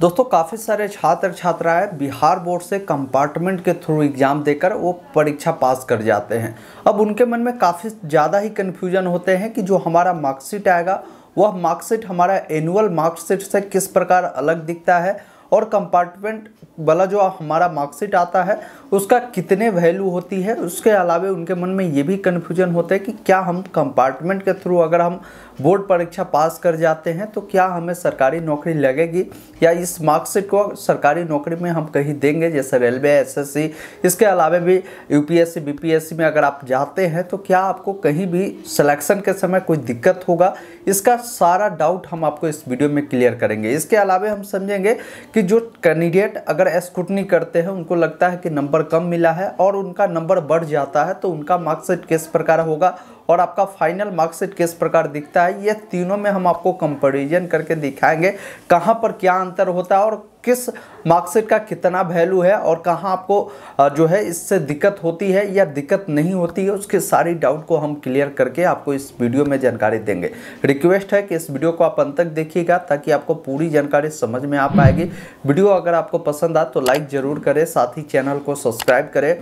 दोस्तों काफ़ी सारे छात्र छात्राएं बिहार बोर्ड से कंपार्टमेंट के थ्रू एग्ज़ाम देकर वो परीक्षा पास कर जाते हैं अब उनके मन में काफ़ी ज़्यादा ही कन्फ्यूजन होते हैं कि जो हमारा मार्कशीट आएगा वह मार्कशीट हमारा एनुअल मार्कशीट से किस प्रकार अलग दिखता है और कंपार्टमेंट वाला जो हमारा मार्कशीट आता है उसका कितने वैल्यू होती है उसके अलावा उनके मन में ये भी कन्फ्यूजन होता है कि क्या हम कंपार्टमेंट के थ्रू अगर हम बोर्ड परीक्षा पास कर जाते हैं तो क्या हमें सरकारी नौकरी लगेगी या इस मार्कशीट को सरकारी नौकरी में हम कहीं देंगे जैसे रेलवे एसएससी इसके अलावा भी यूपीएससी बीपीएससी में अगर आप जाते हैं तो क्या आपको कहीं भी सिलेक्शन के समय कोई दिक्कत होगा इसका सारा डाउट हम आपको इस वीडियो में क्लियर करेंगे इसके अलावा हम समझेंगे कि जो कैंडिडेट अगर स्क्रूटनी करते हैं उनको लगता है कि नंबर कम मिला है और उनका नंबर बढ़ जाता है तो उनका मार्कशीट किस प्रकार होगा और आपका फाइनल मार्कशीट किस प्रकार दिखता है ये तीनों में हम आपको कंपेरिजन करके दिखाएंगे कहाँ पर क्या अंतर होता है और किस मार्कशीट का कितना वैल्यू है और कहाँ आपको जो है इससे दिक्कत होती है या दिक्कत नहीं होती है उसके सारी डाउट को हम क्लियर करके आपको इस वीडियो में जानकारी देंगे रिक्वेस्ट है कि इस वीडियो को आप अंत तक देखिएगा ताकि आपको पूरी जानकारी समझ में आ पाएगी वीडियो अगर आपको पसंद आ तो लाइक ज़रूर करें साथ ही चैनल को सब्सक्राइब करें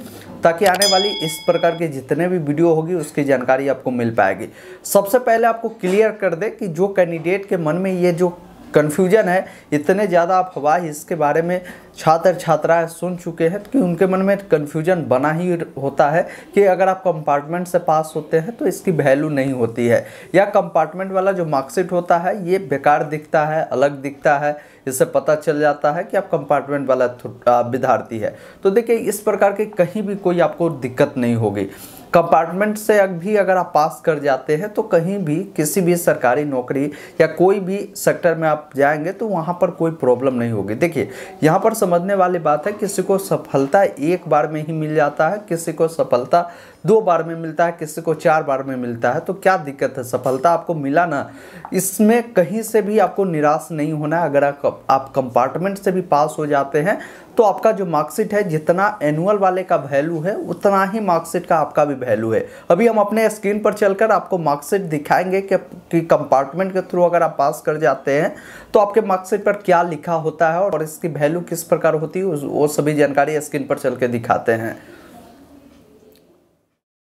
ताकि आने वाली इस प्रकार के जितने भी वीडियो होगी उसकी जानकारी आपको मिल पाएगी सबसे पहले आपको क्लियर कर दे कि जो कैंडिडेट के मन में ये जो कन्फ्यूजन है इतने ज़्यादा अफवाह इसके बारे में छात्र छात्राएं सुन चुके हैं कि उनके मन में कन्फ्यूजन बना ही होता है कि अगर आप कंपार्टमेंट से पास होते हैं तो इसकी वैल्यू नहीं होती है या कंपार्टमेंट वाला जो मार्कशीट होता है ये बेकार दिखता है अलग दिखता है इससे पता चल जाता है कि आप कंपार्टमेंट वाला विद्यार्थी है तो देखिए इस प्रकार के कहीं भी कोई आपको दिक्कत नहीं होगी कंपार्टमेंट से भी अगर आप पास कर जाते हैं तो कहीं भी किसी भी सरकारी नौकरी या कोई भी सेक्टर में आप जाएंगे तो वहाँ पर कोई प्रॉब्लम नहीं होगी देखिए यहाँ पर समझने वाली बात है किसी को सफलता एक बार में ही मिल जाता है किसी को सफलता दो बार में मिलता है किसी को चार बार में मिलता है तो क्या दिक्कत है सफलता आपको मिला ना इसमें कहीं से भी आपको निराश नहीं होना है अगर आप कंपार्टमेंट से भी पास हो जाते हैं तो आपका जो मार्कशीट है जितना एनुअल वाले का वैल्यू है उतना ही मार्कशीट का आपका भी वैल्यू है अभी हम अपने स्क्रीन पर चलकर आपको मार्कशीट दिखाएंगे कि, कंपार्टमेंट के थ्रू अगर आप पास कर जाते हैं तो आपके मार्कशीट पर क्या लिखा होता है और इसकी वैल्यू किस प्रकार होती है वो सभी जानकारी स्क्रीन पर चल के दिखाते हैं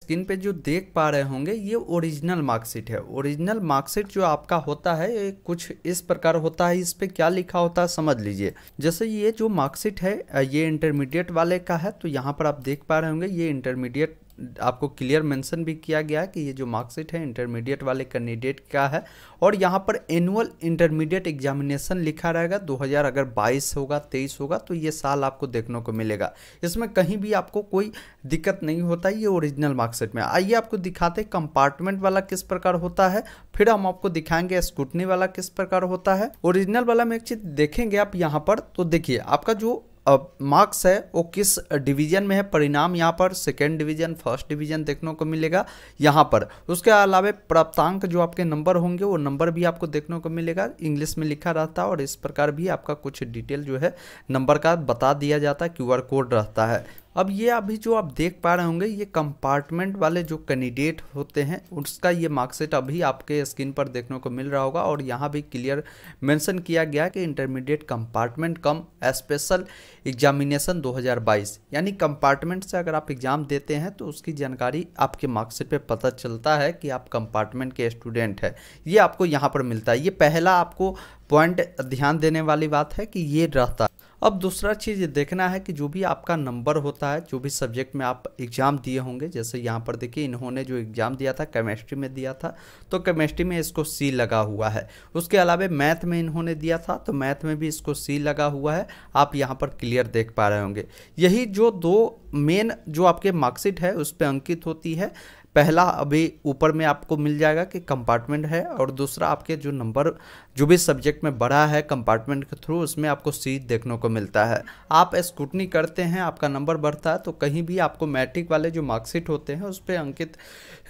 स्क्रीन पे जो देख पा रहे होंगे ये ओरिजिनल मार्कशीट है ओरिजिनल मार्कशीट जो आपका होता है ये कुछ इस प्रकार होता है इस पे क्या लिखा होता है समझ लीजिए जैसे ये जो मार्कशीट है ये इंटरमीडिएट वाले का है तो यहाँ पर आप देख पा रहे होंगे ये इंटरमीडिएट आपको क्लियर मेंशन भी किया गया है कि ये जो मार्कशीट है इंटरमीडिएट वाले कैंडिडेट का है और यहाँ पर एनुअल इंटरमीडिएट एग्जामिनेशन लिखा रहेगा 2000 अगर 22 होगा 23 होगा तो ये साल आपको देखने को मिलेगा इसमें कहीं भी आपको कोई दिक्कत नहीं होता ये ओरिजिनल मार्कशीट में आइए आपको दिखाते कंपार्टमेंट वाला किस प्रकार होता है फिर हम आपको दिखाएंगे स्कूटनी वाला किस प्रकार होता है ओरिजिनल वाला में एक चीज देखेंगे आप यहाँ पर तो देखिए आपका जो मार्क्स है वो किस डिवीजन में है परिणाम यहाँ पर सेकेंड डिवीजन फर्स्ट डिवीजन देखने को मिलेगा यहाँ पर उसके अलावा प्राप्तांक जो आपके नंबर होंगे वो नंबर भी आपको देखने को मिलेगा इंग्लिश में लिखा रहता है और इस प्रकार भी आपका कुछ डिटेल जो है नंबर का बता दिया जाता है क्यू कोड रहता है अब ये अभी जो आप देख पा रहे होंगे ये कंपार्टमेंट वाले जो कैंडिडेट होते हैं उसका ये मार्कशीट अभी आपके स्क्रीन पर देखने को मिल रहा होगा और यहाँ भी क्लियर मेंशन किया गया कि intermediate compartment cum special examination 2022 यानी कंपार्टमेंट से अगर आप एग्ज़ाम देते हैं तो उसकी जानकारी आपके मार्कशीट पर पता चलता है कि आप कंपार्टमेंट के स्टूडेंट हैं ये आपको यहाँ पर मिलता है ये पहला आपको पॉइंट ध्यान देने वाली बात है कि ये रहता अब दूसरा चीज़ देखना है कि जो भी आपका नंबर होता है जो भी सब्जेक्ट में आप एग्ज़ाम दिए होंगे जैसे यहाँ पर देखिए इन्होंने जो एग्ज़ाम दिया था केमिस्ट्री में दिया था तो केमिस्ट्री में इसको सी लगा हुआ है उसके अलावा मैथ में इन्होंने दिया था तो मैथ में भी इसको सी लगा हुआ है आप यहाँ पर क्लियर देख पा रहे होंगे यही जो दो मेन जो आपके मार्कशीट है उस पर अंकित होती है पहला अभी ऊपर में आपको मिल जाएगा कि कंपार्टमेंट है और दूसरा आपके जो नंबर जो भी सब्जेक्ट में बढ़ा है कंपार्टमेंट के थ्रू उसमें आपको सीट देखने को मिलता है आप स्कूटनी करते हैं आपका नंबर बढ़ता है तो कहीं भी आपको मैट्रिक वाले जो मार्कशीट होते हैं उस पर अंकित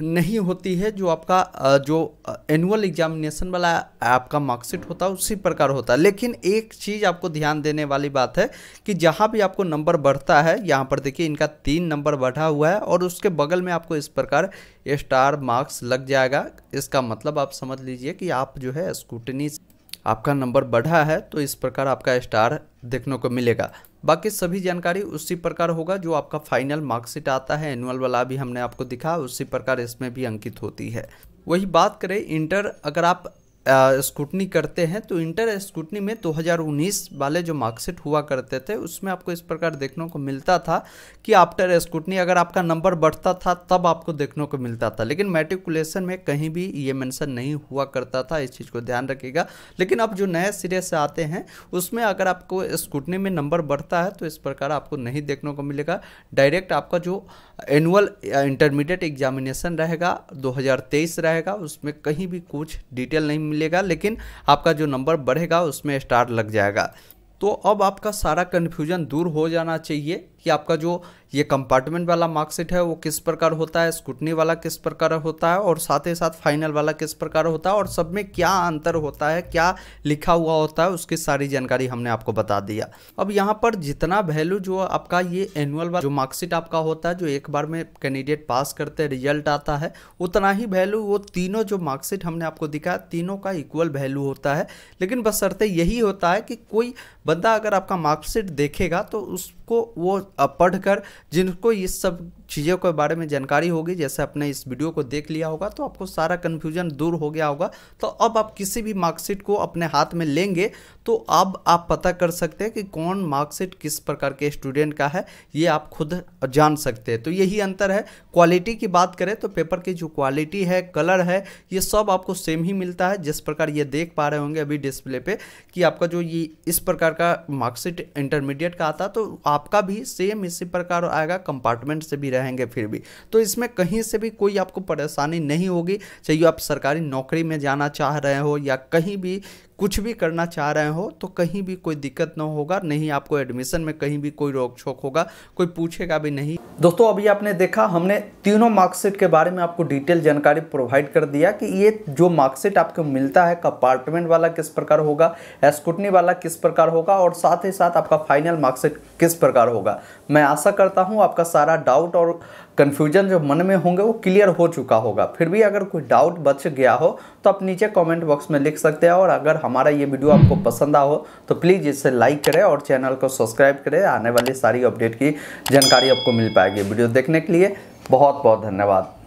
नहीं होती है जो आपका जो एनुअल एग्जामिनेशन वाला आपका मार्कशीट होता है उसी प्रकार होता है लेकिन एक चीज़ आपको ध्यान देने वाली बात है कि जहाँ भी आपको नंबर बढ़ता है यहाँ पर देखिए इनका तीन नंबर बढ़ा हुआ है और उसके बगल में आपको इस प्रकार ये स्टार मार्क्स लग जाएगा इसका मतलब आप समझ लीजिए कि आप जो है स्कूटनी आपका नंबर बढ़ा है तो इस प्रकार आपका स्टार देखने को मिलेगा बाकी सभी जानकारी उसी प्रकार होगा जो आपका फाइनल मार्कशीट आता है एनुअल वाला भी हमने आपको दिखा उसी प्रकार इसमें भी अंकित होती है वही बात करें इंटर अगर आप स्कूटनी करते हैं तो इंटर स्कूटनी में 2019 वाले जो मार्कशीट हुआ करते थे उसमें आपको इस प्रकार देखने को मिलता था कि आफ्टर स्कूटनी अगर आपका नंबर बढ़ता था तब आपको देखने को मिलता था लेकिन मेट्रिकुलेशन में कहीं भी ये मेंशन नहीं हुआ करता था इस चीज़ को ध्यान रखिएगा लेकिन अब जो नए सिरे से आते हैं उसमें अगर आपको स्कूटनी में नंबर बढ़ता है तो इस प्रकार आपको नहीं देखने को मिलेगा डायरेक्ट आपका जो एनुअल इंटरमीडिएट एग्जामिनेशन रहेगा दो रहेगा उसमें कहीं भी कुछ डिटेल नहीं मिलेगा लेकिन आपका जो नंबर बढ़ेगा उसमें स्टार लग जाएगा तो अब आपका सारा कन्फ्यूजन दूर हो जाना चाहिए कि आपका जो ये कंपार्टमेंट वाला मार्कशीट है वो किस प्रकार होता है स्कूटनी वाला किस प्रकार होता है और साथ ही साथ फाइनल वाला किस प्रकार होता है और सब में क्या अंतर होता है क्या लिखा हुआ होता है उसकी सारी जानकारी हमने आपको बता दिया अब यहाँ पर जितना वैल्यू जो आपका ये एनुअल वाला जो मार्कशीट आपका होता है जो एक बार में कैंडिडेट पास करते रिजल्ट आता है उतना ही वैल्यू वो तीनों जो मार्कशीट हमने आपको दिखाया तीनों का इक्वल वैल्यू होता है लेकिन बस शर्तें यही होता है कि कोई बंदा अगर आपका मार्कशीट देखेगा तो उसको वो पढ़कर जिनको इस सब चीज़ों के बारे में जानकारी होगी जैसे आपने इस वीडियो को देख लिया होगा तो आपको सारा कन्फ्यूजन दूर हो गया होगा तो अब आप किसी भी मार्कशीट को अपने हाथ में लेंगे तो अब आप पता कर सकते हैं कि कौन मार्कशीट किस प्रकार के स्टूडेंट का है ये आप खुद जान सकते हैं तो यही अंतर है क्वालिटी की बात करें तो पेपर की जो क्वालिटी है कलर है ये सब आपको सेम ही मिलता है जिस प्रकार ये देख पा रहे होंगे अभी डिस्प्ले पे कि आपका जो ये इस प्रकार का मार्कशीट इंटरमीडिएट का आता तो आपका भी सेम इसी प्रकार आएगा कंपार्टमेंट से भी रहेंगे फिर भी तो इसमें कहीं से भी कोई आपको परेशानी नहीं होगी चाहिए आप सरकारी नौकरी में जाना चाह रहे हो या कहीं भी कुछ भी करना चाह रहे हो तो कहीं भी कोई दिक्कत ना होगा नहीं आपको एडमिशन में कहीं भी कोई रोक छोक होगा कोई पूछेगा भी नहीं दोस्तों अभी आपने देखा हमने तीनों मार्कशीट के बारे में आपको डिटेल जानकारी प्रोवाइड कर दिया कि ये जो मार्कशीट आपको मिलता है कंपार्टमेंट वाला किस प्रकार होगा स्कूटनी वाला किस प्रकार होगा और साथ ही साथ आपका फाइनल मार्कशीट किस प्रकार होगा मैं आशा करता हूँ आपका सारा डाउट और कन्फ्यूजन जो मन में होंगे वो क्लियर हो चुका होगा फिर भी अगर कोई डाउट बच गया हो तो आप नीचे कमेंट बॉक्स में लिख सकते हैं और अगर हमारा ये वीडियो आपको पसंद आओ तो प्लीज़ इसे लाइक करें और चैनल को सब्सक्राइब करें आने वाली सारी अपडेट की जानकारी आपको मिल पाएगी वीडियो देखने के लिए बहुत बहुत धन्यवाद